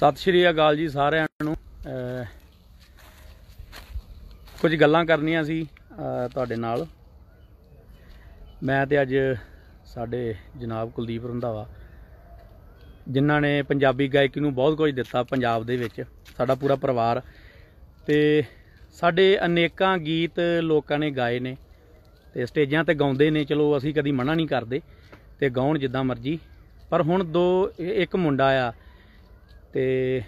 ਸਤਿ ਸ਼੍ਰੀ ਅਕਾਲ ਜੀ ਸਾਰਿਆਂ ਨੂੰ ਕੁਝ ਗੱਲਾਂ ਕਰਨੀਆਂ ਸੀ ਤੁਹਾਡੇ ਨਾਲ ਮੈਂ ਤੇ ਅੱਜ ਸਾਡੇ ਜਨਾਬ ਕੁਲਦੀਪ ਰੰਧਾਵਾ ਜਿਨ੍ਹਾਂ ਨੇ ਪੰਜਾਬੀ ਗਾਇਕੀ ਨੂੰ ਬਹੁਤ ਕੁਝ ਦਿੱਤਾ ਪੰਜਾਬ ਦੇ ਵਿੱਚ ਸਾਡਾ ਪੂਰਾ ਪਰਿਵਾਰ ਤੇ ਸਾਡੇ ਅਨੇਕਾਂ ਗੀਤ ਲੋਕਾਂ ਨੇ ਗਾਏ ਨੇ ਤੇ ਸਟੇਜਾਂ ਤੇ ਗਾਉਂਦੇ ਨੇ ਚਲੋ ਅਸੀਂ ਕਦੀ ਮਨਾ ਨਹੀਂ ਕਰਦੇ ਤੇ ਗਾਉਣ ਜਿੱਦਾਂ ਮਰਜ਼ੀ ਪਰ ਹੁਣ ਦੋ ਇੱਕ ਮੁੰਡਾ ਆ ਤੇ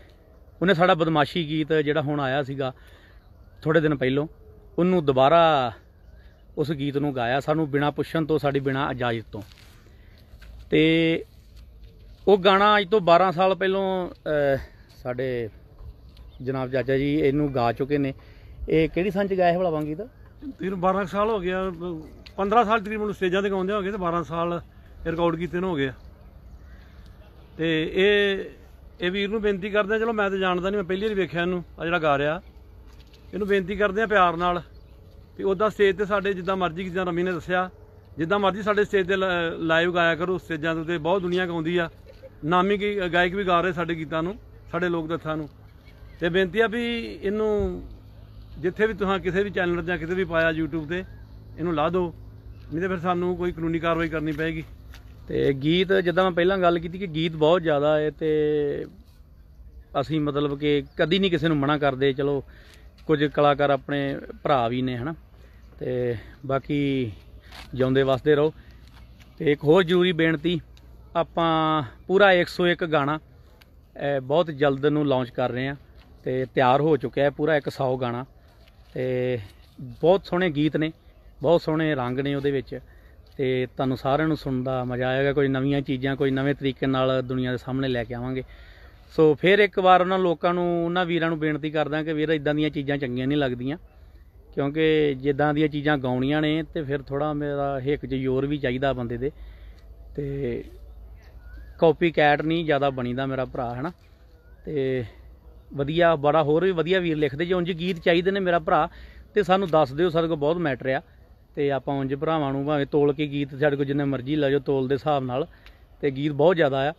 ਉਹਨੇ ਸਾਡਾ ਬਦਮਾਸ਼ੀ ਗੀਤ ਜਿਹੜਾ ਹੁਣ ਆਇਆ ਸੀਗਾ ਥੋੜੇ ਦਿਨ ਪਹਿਲਾਂ ਉਹਨੂੰ ਦੁਬਾਰਾ ਉਸ ਗੀਤ ਨੂੰ ਗਾਇਆ ਸਾਨੂੰ ਬਿਨਾ ਪੁੱਛਣ ਤੋਂ ਸਾਡੀ ਬਿਨਾ ਇਜਾਜ਼ਤ ਤੋਂ ਤੇ ਉਹ ਗਾਣਾ ਅਜ ਤੋਂ 12 ਸਾਲ ਪਹਿਲਾਂ ਸਾਡੇ ਜਨਾਬ ਚਾਚਾ ਜੀ ਇਹਨੂੰ ਗਾ ਚੁੱਕੇ ਨੇ ਇਹ ਕਿਹੜੀ ਸੰਚ ਗਾਇਆ ਹੈ ਭਲਾਵਾਂ ਗੀਤ ਤਕਰੀਬਨ 12 ਸਾਲ ਹੋ ਗਿਆ 15 ਸਾਲ ਤਕਰੀਬਨ ਸਟੇਜਾਂ ਤੇ ਗਾਉਂਦੇ ਹੋਗੇ ਤੇ 12 ਸਾਲ ਰਿਕਾਰਡ ਕੀਤੇ ਨੇ ਹੋ ਗਿਆ ਤੇ ਇਹ ਇਹ ਵੀਰ ਨੂੰ ਬੇਨਤੀ ਕਰਦੇ ਆ ਚਲੋ ਮੈਂ ਤਾਂ ਜਾਣਦਾ ਨਹੀਂ ਮੈਂ ਪਹਿਲੀ ਵਾਰ ਵੇਖਿਆ ਇਹਨੂੰ ਆ ਜਿਹੜਾ ਗਾ ਰਿਹਾ ਇਹਨੂੰ ਬੇਨਤੀ ਕਰਦੇ ਆ ਪਿਆਰ ਨਾਲ ਵੀ ਉਹਦਾ ਸਟੇਜ ਤੇ ਸਾਡੇ ਜਿੱਦਾਂ ਮਰਜ਼ੀ ਜਿੱਦਾਂ ਰਮੀ ਨੇ ਦੱਸਿਆ ਜਿੱਦਾਂ ਮਰਜ਼ੀ ਸਾਡੇ ਸਟੇਜ ਤੇ ਲਾਈਵ ਗਾਇਆ ਕਰੋ ਸਟੇਜਾਂ ਤੇ ਬਹੁਤ ਦੁਨੀਆ ਗਾਉਂਦੀ ਆ ਨਾਮੀ ਗਾਇਕ ਵੀ ਗਾ ਰਹੇ ਸਾਡੇ ਗੀਤਾਂ ਨੂੰ ਸਾਡੇ ਲੋਕ ਦੱਥਾਂ ਨੂੰ ਤੇ ਬੇਨਤੀ ਆ ਵੀ ਇਹਨੂੰ ਜਿੱਥੇ ਵੀ ਤੁਸੀਂ ਕਿਸੇ ਵੀ ਚੈਨਲ ਜਾਂ ਕਿਤੇ ਵੀ ਪਾਇਆ YouTube ਤੇ ਇਹਨੂੰ ਲਾ ਦਿਓ ਨਹੀਂ ਤੇ ਫਿਰ ਸਾਨੂੰ ਕੋਈ ਕਾਨੂੰਨੀ ਕਾਰਵਾਈ ਕਰਨੀ ਪਏਗੀ ਤੇ ਗੀਤ ਜਿੱਦਾਂ ਮੈਂ ਪਹਿਲਾਂ ਗੱਲ ਕੀਤੀ ਕਿ ਗੀਤ ਬਹੁਤ ਜ਼ਿਆਦਾ ਹੈ ਤੇ ਅਸੀਂ ਮਤਲਬ ਕਿ ਕਦੀ ਨਹੀਂ ਕਿਸੇ ਨੂੰ ਮਨਾ ਕਰਦੇ ਚਲੋ ਕੁਝ ਕਲਾਕਾਰ ਆਪਣੇ ਭਰਾ ਵੀ ਨੇ ਹਨਾ ਤੇ ਬਾਕੀ ਜਿਉਂਦੇ ਵਸਦੇ ਰਹੋ ਤੇ ਇੱਕ ਹੋਰ ਜ਼ਰੂਰੀ ਬੇਨਤੀ ਆਪਾਂ ਪੂਰਾ 101 ਗਾਣਾ ਬਹੁਤ ਜਲਦ ਨੂੰ ਲਾਂਚ ਕਰ ਰਹੇ ਆ ਤੇ ਤਿਆਰ ਹੋ ਚੁੱਕਿਆ ਹੈ ਪੂਰਾ 100 ਗਾਣਾ ਤੇ ਬਹੁਤ ਸੋਹਣੇ ਗੀਤ ਨੇ ਬਹੁਤ ਸੋਹਣੇ ਰੰਗ ਨੇ ਉਹਦੇ ਵਿੱਚ ਤੇ ਤੁਹਾਨੂੰ ਸਾਰਿਆਂ ਨੂੰ ਸੁਣਨ ਦਾ ਮਜ਼ਾ ਆਏਗਾ ਕੋਈ ਨਵੀਆਂ ਚੀਜ਼ਾਂ ਕੋਈ ਨਵੇਂ ਤਰੀਕੇ ਨਾਲ ਦੁਨੀਆ ਦੇ ਸਾਹਮਣੇ ਲੈ ਕੇ ਆਵਾਂਗੇ ਸੋ ਫਿਰ ਇੱਕ ਵਾਰ ਉਹਨਾਂ ਲੋਕਾਂ ਨੂੰ ਉਹਨਾਂ ਵੀਰਾਂ ਨੂੰ ਬੇਨਤੀ ਕਰਦਾ ਕਿ ਵੀਰ ਇਦਾਂ ਦੀਆਂ ਚੀਜ਼ਾਂ ਚੰਗੀਆਂ ਨਹੀਂ ਲੱਗਦੀਆਂ ਕਿਉਂਕਿ ਜਿੱਦਾਂ ਦੀਆਂ ਚੀਜ਼ਾਂ ਗਾਉਣੀਆਂ ਨੇ ਤੇ ਫਿਰ ਥੋੜਾ ਮੇਰਾ ਹੇਕ ਚ ਯੋਰ ਵੀ ਚਾਹੀਦਾ ਬੰਦੇ ਦੇ ਤੇ ਕਾਪੀ ਕੈਟ ਨਹੀਂ ਜ਼ਿਆਦਾ ਬਣੀਦਾ ਮੇਰਾ ਭਰਾ ਹਨਾ ਤੇ ਵਧੀਆ ਬੜਾ ਹੋਰ ਵੀ ਵਧੀਆ ਵੀਰ ਲਿਖਦੇ ਜੇ ਉਂਝ ਗੀਤ ਚਾਹੀਦੇ ਨੇ ਮੇਰਾ ਭਰਾ ਤੇ ਸਾਨੂੰ ਦੱਸ ਦਿਓ ਸਾਡੇ ਕੋਲ ਬਹੁਤ ਮੈਟਰ ਆ ਤੇ ਆਪਾਂ ਉਂਝ ਭਰਾਵਾਂ ਨੂੰ ਭਾਵੇਂ ਤੋਲ ਕੇ ਗੀਤ ਸਾਡੇ ਕੋ ਜਿੰਨੇ ਮਰਜ਼ੀ ਲਾਜੋ ਤੋਲ ਦੇ ਹਿਸਾਬ ਨਾਲ ਤੇ ਗੀਤ ਬਹੁਤ ਜ਼ਿਆਦਾ ਆ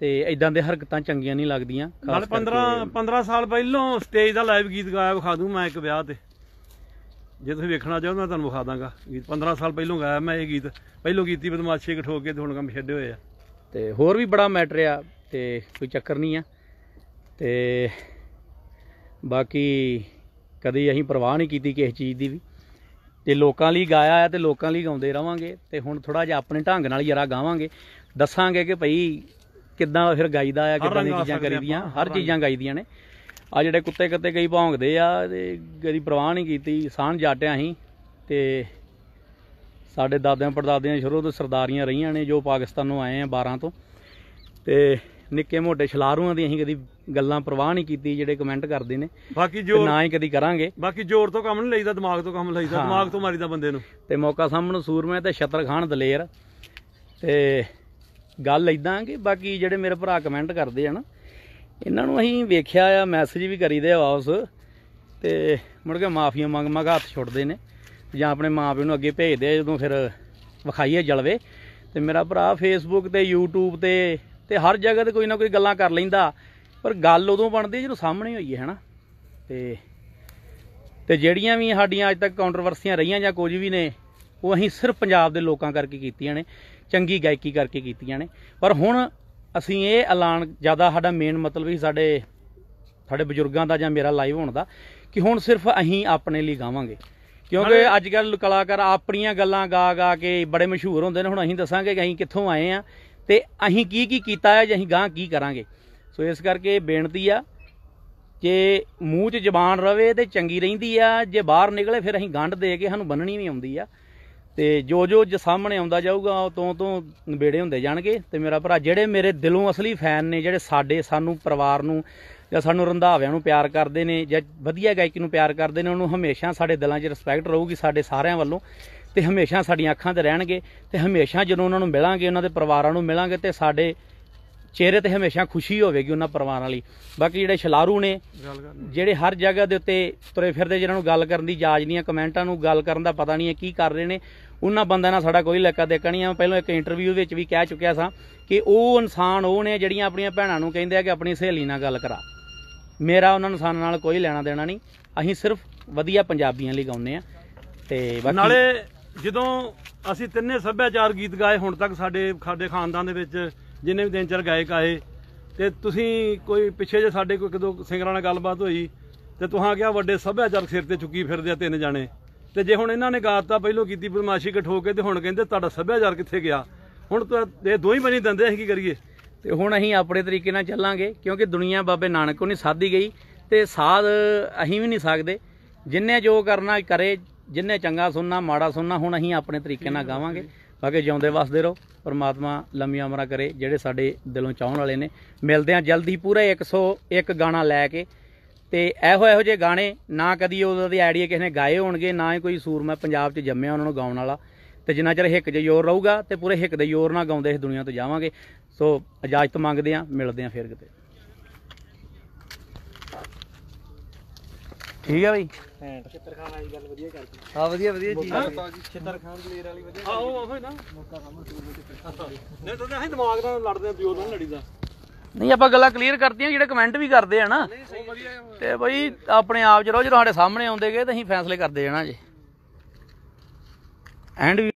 ਤੇ ਇਦਾਂ ਦੇ ਹਰਕਤਾਂ ਚੰਗੀਆਂ ਨਹੀਂ ਲੱਗਦੀਆਂ ਨਾਲ 15 15 ਸਾਲ ਪਹਿਲਾਂ ਸਟੇਜ ਦਾ ਲਾਈਵ ਗੀਤ ਗਾਇਆ ਵਿਖਾ ਦੂੰ ਮੈਂ ਇੱਕ ਵਿਆਹ ਤੇ ਜੇ ਤੁਸੀਂ ਵੇਖਣਾ ਚਾਹੋ ਮੈਂ ਤੁਹਾਨੂੰ ਵਿਖਾ ਦਾਂਗਾ ਗੀਤ 15 ਸਾਲ ਪਹਿਲਾਂ ਗਾਇਆ ਮੈਂ ਇਹ ਗੀਤ ਪਹਿਲਾਂ ਕੀਤੀ ਬਦਮਾਸ਼ੀ ਘਠੋ ਕੇ ਤੇ ਹੁਣ ਕੰਮ ਛੱਡੇ ਹੋਏ ਆ ਤੇ ਹੋਰ ਵੀ ਬੜਾ ਮੈਟਰ ਆ ਤੇ ਕੋਈ ਚੱਕਰ ਨਹੀਂ ਆ ਤੇ ਬਾਕੀ ਕਦੀ ਅਸੀਂ ਪਰਵਾਹ ਨਹੀਂ ਕੀਤੀ ਕਿਸੇ ਚੀਜ਼ ਦੀ ਵੀ ਤੇ ਲੋਕਾਂ ਲਈ ਗਾਇਆ ਆ ਤੇ ਲੋਕਾਂ ਲਈ ਗਾਉਂਦੇ ਰਵਾਂਗੇ ਤੇ ਹੁਣ ਥੋੜਾ ਜਿਹਾ ਆਪਣੇ ਢੰਗ ਨਾਲ ਯਾਰਾ ਗਾਵਾਂਗੇ ਦੱਸਾਂਗੇ ਕਿ ਭਈ ਕਿੱਦਾਂ ਫਿਰ ਗਾਈਦਾ ਆ ਕਿੱਦਾਂ ਦੀਆਂ ਚੀਜ਼ਾਂ ਕਰੀਦੀਆਂ ਹਰ ਚੀਜ਼ਾਂ ਗਾਈਦੀਆਂ ਨੇ ਆ ਜਿਹੜੇ ਕੁੱਤੇ ਕੁੱਤੇ ਕਈ ਭੌਂਕਦੇ ਆ ਤੇ ਗਰੀ ਪ੍ਰਵਾਹ ਨਹੀਂ ਕੀਤੀ ਸਾਨ ਜਾਟਿਆ ਅਸੀਂ ਤੇ ਸਾਡੇ ਦਾਦਿਆਂ ਪਰਦਾਦਿਆਂ ਸ਼ੁਰੂ ਤੋਂ ਸਰਦਾਰੀਆਂ ਰਹੀਆਂ ਨੇ ਜੋ ਪਾਕਿਸਤਾਨੋਂ ਆਏ ਆ 12 ਤੋਂ ਤੇ ਨਿੱਕੇ ਮੋਟੇ ਛਲਾਰੂਆਂ ਦੀ ਅਸੀਂ ਕਦੀ ਗੱਲਾਂ ਪ੍ਰਵਾਹ ਨਹੀਂ ਕੀਤੀ ਜਿਹੜੇ ਕਮੈਂਟ ਕਰਦੇ ਨੇ ਬਾਕੀ ਜੋ ਨਾ ਹੀ ਕਦੀ ਕਰਾਂਗੇ ਬਾਕੀ ਜ਼ੋਰ ਤੋਂ ਕੰਮ ਨਹੀਂ ਲਈਦਾ ਦਿਮਾਗ ਤੋਂ ਕੰਮ ਲਈਦਾ ਦਿਮਾਗ ਤੋਂ ਮਾਰੀਦਾ ਬੰਦੇ ਨੂੰ ਤੇ ਮੌਕਾ ਸਾਹਮਣੇ ਸੂਰਮੇ ਤੇ ਛਤਰਖਾਨ ਖਾਨ ਦਲੇਰ ਤੇ ਗੱਲ ਇਦਾਂ ਕਿ ਬਾਕੀ ਜਿਹੜੇ ਮੇਰੇ ਭਰਾ ਕਮੈਂਟ ਕਰਦੇ ਆ ਨਾ ਇਹਨਾਂ ਨੂੰ ਅਸੀਂ ਵੇਖਿਆ ਆ ਮੈਸੇਜ ਵੀ ਕਰੀਦੇ ਆ ਵਾਪਸ ਤੇ ਮੁੜ ਕੇ ਮਾਫੀਆਂ ਮੰਗ ਮੰਗ ਹੱਥ ਛੁੱਟਦੇ ਨੇ ਜਾਂ ਆਪਣੇ ਮਾਪਿਆਂ ਨੂੰ ਅੱਗੇ ਭੇਜਦੇ ਆ ਜਦੋਂ ਫਿਰ ਵਿਖਾਈਏ ਜਲਵੇ ਤੇ ਮੇਰਾ ਭਰਾ ਫੇਸਬੁੱਕ ਤੇ YouTube ਤੇ ਤੇ ਹਰ ਜਗ੍ਹਾ ਤੇ ਕੋਈ ਨਾ ਕੋਈ ਗੱਲਾਂ ਕਰ ਲੈਂਦਾ ਪਰ ਗੱਲ ਉਦੋਂ ਬਣਦੀ ਜਦੋਂ ਸਾਹਮਣੇ ਹੋਈ ਹੈ ਹਨਾ ਤੇ ਤੇ ਜਿਹੜੀਆਂ ਵੀ ਸਾਡੀਆਂ ਅੱਜ ਤੱਕ ਕੌਂਟਰੋਵਰਸੀਆਂ ਰਹੀਆਂ ਜਾਂ ਕੁਝ ਵੀ ਨੇ ਉਹ ਅਸੀਂ ਸਿਰਫ ਪੰਜਾਬ ਦੇ ਲੋਕਾਂ ਕਰਕੇ ਕੀਤੀਆਂ ਨੇ ਚੰਗੀ ਗਾਇਕੀ ਕਰਕੇ ਕੀਤੀਆਂ ਨੇ ਪਰ ਹੁਣ ਅਸੀਂ ਇਹ ਐਲਾਨ ਜਿਆਦਾ ਸਾਡਾ ਮੇਨ ਮਤਲਬ ਹੀ ਸਾਡੇ ਸਾਡੇ ਬਜ਼ੁਰਗਾਂ ਦਾ ਜਾਂ ਮੇਰਾ ਲਾਈਵ ਹੋਣ ਦਾ ਕਿ ਹੁਣ ਸਿਰਫ ਅਸੀਂ ਆਪਣੇ ਲਈ ਗਾਵਾਂਗੇ ਕਿਉਂਕਿ ਅੱਜ ਕੱਲ ਕਲਾਕਾਰ ਆਪਣੀਆਂ ਗੱਲਾਂ ਗਾ ਗਾ ਕੇ ਬੜੇ ਮਸ਼ਹੂਰ ਹੁੰਦੇ ਨੇ ਹੁਣ ਅਸੀਂ ਦੱਸਾਂਗੇ ਕਿ ਅਸੀਂ ਕਿੱਥੋਂ ਆਏ ਆ ਤੇ ਅਸੀਂ ਕੀ ਕੀ ਕੀਤਾ ਹੈ ਜਾਂ ਅਸੀਂ ਗਾਂ ਕੀ ਕਰਾਂਗੇ ਸੋ ਇਸ ਕਰਕੇ ਬੇਨਤੀ ਆ ਕਿ ਮੂੰਹ 'ਚ ਜ਼ਬਾਨ ਰਵੇ ਤੇ ਚੰਗੀ ਰਹਿੰਦੀ ਆ ਜੇ ਬਾਹਰ ਨਿਕਲੇ ਫਿਰ ਅਸੀਂ ਗੰਢ ਦੇ ਕੇ ਸਾਨੂੰ ਬੰਨਣੀ ਵੀ ਆਉਂਦੀ ਆ ਤੇ ਜੋ ਜੋ ਜ ਸਾਹਮਣੇ ਆਉਂਦਾ ਜਾਊਗਾ ਉਹ ਤੋਂ ਤੋਂ ਨਵੇੜੇ ਹੁੰਦੇ ਜਾਣਗੇ ਤੇ ਮੇਰਾ ਭਰਾ ਜਿਹੜੇ ਮੇਰੇ ਦਿਲੋਂ ਅਸਲੀ ਫੈਨ ਨੇ ਜਿਹੜੇ ਸਾਡੇ ਸਾਨੂੰ ਪਰਿਵਾਰ ਨੂੰ ਜਾਂ ਸਾਨੂੰ ਰੰਧਾਵਿਆਂ ਨੂੰ ਪਿਆਰ ਕਰਦੇ ਨੇ ਜਾਂ ਵਧੀਆ ਗਾਇਕੀ ਨੂੰ ਪਿਆਰ ਕਰਦੇ ਨੇ ਉਹਨੂੰ ਹਮੇਸ਼ਾ ਸਾਡੇ ਦਿਲਾਂ 'ਚ ਰਿਸਪੈਕਟ ਰਹੂਗੀ ਸਾਡੇ ਸਾਰਿਆਂ ਵੱਲੋਂ ਤੇ ਹਮੇਸ਼ਾ ਸਾਡੀਆਂ ਅੱਖਾਂ ਤੇ ਰਹਿਣਗੇ ਤੇ ਹਮੇਸ਼ਾ ਜਦੋਂ ਉਹਨਾਂ ਨੂੰ ਮਿਲਾਂਗੇ ਉਹਨਾਂ ਦੇ ਪਰਿਵਾਰਾਂ ਨੂੰ ਮਿਲਾਂਗੇ ਤੇ ਸਾਡੇ ਚਿਹਰੇ ਤੇ ਹਮੇਸ਼ਾ ਖੁਸ਼ੀ ਹੋਵੇਗੀ ਉਹਨਾਂ ਪਰਿਵਾਰਾਂ ਲਈ ਬਾਕੀ ਜਿਹੜੇ ਛਲਾਰੂ ਨੇ ਜਿਹੜੇ ਹਰ ਜਗ੍ਹਾ ਦੇ ਉੱਤੇ ਤੁਰੇ ਫਿਰਦੇ ਜਿਹਨਾਂ ਨੂੰ ਗੱਲ ਕਰਨ ਦੀ ਜਾਜ ਨਹੀਂ ਹੈ ਕਮੈਂਟਾਂ ਨੂੰ ਗੱਲ ਕਰਨ ਦਾ ਪਤਾ ਨਹੀਂ ਹੈ ਕੀ ਕਰ ਰਹੇ ਨੇ ਉਹਨਾਂ ਬੰਦਿਆਂ ਨਾਲ ਸਾਡਾ ਕੋਈ ਲੱਕਾ ਦੇਕਾ ਨਹੀਂ ਆ ਪਹਿਲਾਂ ਇੱਕ ਇੰਟਰਵਿਊ ਵਿੱਚ ਵੀ ਕਹਿ ਚੁੱਕਿਆ ਸਾਂ ਕਿ ਉਹ ਇਨਸਾਨ ਉਹ ਨੇ ਜਿਹੜੀਆਂ ਆਪਣੀਆਂ ਭੈਣਾਂ ਨੂੰ ਕਹਿੰਦੇ ਆ ਕਿ ਆਪਣੀ ਸਹੇਲੀ ਨਾਲ ਗੱਲ ਕਰਾ ਮੇਰਾ ਉਹਨਾਂ ਇਨਸਾਨਾਂ ਨਾਲ ਕੋਈ ਲੈਣਾ ਦੇਣਾ ਨਹੀਂ ਅਸੀਂ ਸਿਰਫ ਵਧੀਆ ਪੰਜਾਬੀਆਂ ਲਈ ਗਾਉਂਦੇ ਆ ਤੇ ਨਾਲੇ ਜਦੋਂ ਅਸੀਂ ਤਿੰਨੇ ਸੱਭਿਆਚਾਰ ਗੀਤ ਗਾਏ ਹੁਣ ਤੱਕ ਸਾਡੇ ਖਾਦੇ ਖਾਨਦਾਨ ਦੇ ਵਿੱਚ ਜਿੰਨੇ ਵੀ ਦਿਨ ਚਰ ਗਾਇਕ ਆਏ ਤੇ ਤੁਸੀਂ ਕੋਈ ਪਿੱਛੇ ਜੇ ਸਾਡੇ ਕੋਈ ਇੱਕ ਦੋ ਸਿੰਗਰਾਂ ਨਾਲ ਗੱਲਬਾਤ ਹੋਈ ਤੇ ਤੁਹਾਂ ਕਿਹਾ ਵੱਡੇ ਸੱਭਿਆਚਾਰਕ ਸਿਰ ਤੇ ਚੁੱਕੀ ਫਿਰਦੇ ਆ ਤਿੰਨ ਜਾਣੇ ਤੇ ਜੇ ਹੁਣ ਇਹਨਾਂ ਨੇ ਗਾਤਾ ਪਹਿਲੋਂ ਕੀਤੀ ਬਦਮਾਸ਼ੀ ਇਕੱਠੋ ਕੇ ਤੇ ਹੁਣ ਕਹਿੰਦੇ ਤੁਹਾਡਾ ਸੱਭਿਆਚਾਰ ਕਿੱਥੇ ਗਿਆ ਹੁਣ ਤਾਂ ਇਹ ਦੋਹੀ ਬਣੀ ਦੰਦੇ ਅਸੀਂ ਕੀ ਕਰੀਏ ਤੇ ਹੁਣ ਅਸੀਂ ਆਪਣੇ ਤਰੀਕੇ ਨਾਲ ਚੱਲਾਂਗੇ ਕਿਉਂਕਿ ਦੁਨੀਆ ਬਾਬੇ ਨਾਨਕ ਨੂੰ ਨਹੀਂ ਸਾਧੀ ਗਈ ਤੇ ਸਾਧ ਅਸੀਂ ਵੀ ਨਹੀਂ ਸਕਦੇ ਜਿੰਨੇ ਜੋ ਕਰਨਾ ਕਰੇ ਜਿੰਨੇ ਚੰਗਾ ਸੁਣਨਾ ਮਾੜਾ ਸੁਣਨਾ ਹੁਣ ਅਸੀਂ ਆਪਣੇ ਤਰੀਕੇ ਨਾਲ ਗਾਵਾਂਗੇ ਬਾਕੀ ਜਿਉਂਦੇ ਵਸਦੇ ਰਹੋ ਪਰਮਾਤਮਾ ਲੰਮੀਆਂ ਉਮਰਾਂ ਕਰੇ ਜਿਹੜੇ ਸਾਡੇ ਦਿਲੋਂ ਚਾਹਣ ਵਾਲੇ ਨੇ ਮਿਲਦੇ ਆ ਜਲਦੀ ਪੂਰਾ 101 ਗਾਣਾ ਲੈ ਕੇ ਤੇ ਇਹੋ ਇਹੋ ਜਿਹੇ ਗਾਣੇ ਨਾ ਕਦੀ ਉਹਦੇ ਆਈਡੀਆ ਕਿਸੇ ਨੇ ਗਾਏ ਹੋਣਗੇ ਨਾ ਹੀ ਕੋਈ ਸੂਰਮਾ ਪੰਜਾਬ 'ਚ ਜੰਮਿਆ ਉਹਨਾਂ ਨੂੰ ਗਾਉਣ ਵਾਲਾ ਤੇ ਜਿੰਨਾ ਚਿਰ ਹਿੱਕ 'ਚ ਜ਼ੋਰ ਰਹੂਗਾ ਤੇ ਪੂਰੇ ਹਿੱਕ ਦੇ ਜ਼ੋਰ ਨਾਲ ਗਾਉਂਦੇ ਇਸ ਦੁਨੀਆ ਤੋਂ ਜਾਵਾਂਗੇ ਸੋ ਇਜਾਜ਼ਤ ਮੰਗਦੇ ਆ ਮਿਲਦੇ ਆ ਫੇਰ ਕਿਤੇ ਠੀਕ ਆ ਬਈ ਚਿੱਤਰ ਖਾਨ ਗੱਲ ਵਧੀਆ ਕਰਦੀ ਹਾਂ ਵਧੀਆ ਵਧੀਆ ਚੀਜ਼ ਆ ਖਾਨ ਵਾਲੀ ਵਧੀਆ ਆਹੋ ਆਹੋ ਨਾ ਸਾਹਮਣੇ ਨਹੀਂ ਨਾਲ ਲੜਦੇ ਆ ਪਿਓ ਨਾਲ ਲੜੀਦਾ ਨਹੀਂ ਆਪਾਂ ਗੱਲਾਂ ਕਲੀਅਰ ਕਰਤੀਆਂ ਜਿਹੜੇ ਕਮੈਂਟ ਵੀ ਕਰਦੇ ਆ ਨਾ ਤੇ ਬਈ ਆਪਣੇ ਆਪ ਜਦੋਂ ਜਦੋਂ ਸਾਡੇ ਸਾਹਮਣੇ ਆਉਂਦੇਗੇ ਤਾਂ ਅਸੀਂ ਫੈਸਲੇ ਕਰਦੇ ਜਾਣਾ ਜੀ ਐਂਡ